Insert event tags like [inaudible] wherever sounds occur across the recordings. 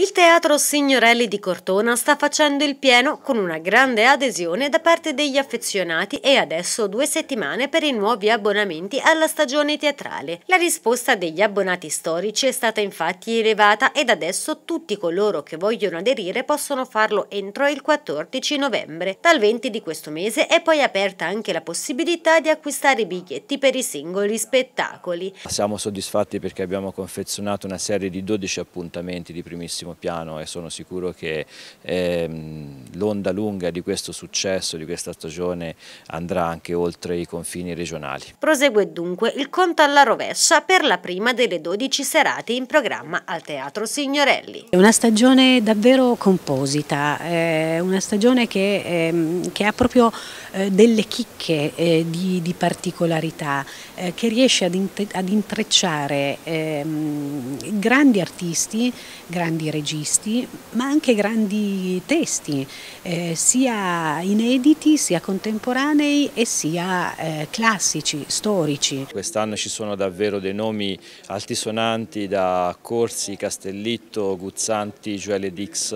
Il Teatro Signorelli di Cortona sta facendo il pieno con una grande adesione da parte degli affezionati e adesso due settimane per i nuovi abbonamenti alla stagione teatrale. La risposta degli abbonati storici è stata infatti elevata ed adesso tutti coloro che vogliono aderire possono farlo entro il 14 novembre. Dal 20 di questo mese è poi aperta anche la possibilità di acquistare i biglietti per i singoli spettacoli. Siamo soddisfatti perché abbiamo confezionato una serie di 12 appuntamenti di primissimo all'ultimo piano e sono sicuro che ehm, l'onda lunga di questo successo, di questa stagione andrà anche oltre i confini regionali. Prosegue dunque il conto alla rovescia per la prima delle 12 serate in programma al Teatro Signorelli. È una stagione davvero composita, eh, una stagione che, eh, che ha proprio eh, delle chicche eh, di, di, particolarità, eh, che riesce ad, ad intrecciare ehm, grandi artisti, grandi regioni, registi, ma anche grandi testi, eh, sia inediti, sia contemporanei e sia eh, classici, storici. Quest'anno ci sono davvero dei nomi altisonanti da Corsi, Castellitto, Guzzanti, Gioele Dix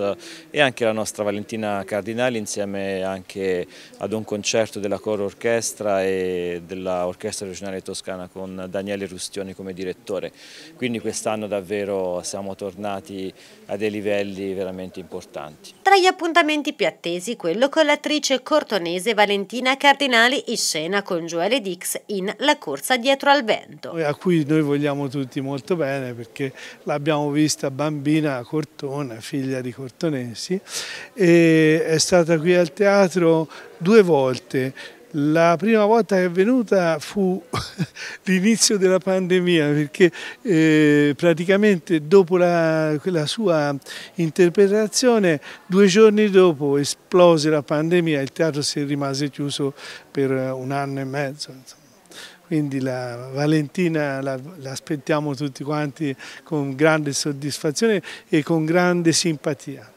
e anche la nostra Valentina Cardinali insieme anche ad un concerto della Coro Orchestra e dell'Orchestra Regionale Toscana con Daniele Rustioni come direttore. Quindi quest'anno davvero siamo tornati a a dei livelli veramente importanti. Tra gli appuntamenti più attesi, quello con l'attrice cortonese Valentina Cardinali in scena con Joelle Dix in La corsa dietro al vento. A cui noi vogliamo tutti molto bene perché l'abbiamo vista bambina a Cortona, figlia di cortonesi, e è stata qui al teatro due volte la prima volta che è venuta fu [laughs] l'inizio della pandemia perché eh, praticamente dopo la, la, sua interpretazione due giorni dopo esplose la pandemia e il teatro si rimase chiuso per un anno e mezzo. Insomma. Quindi la Valentina l'aspettiamo la, tutti quanti con grande soddisfazione e con grande simpatia.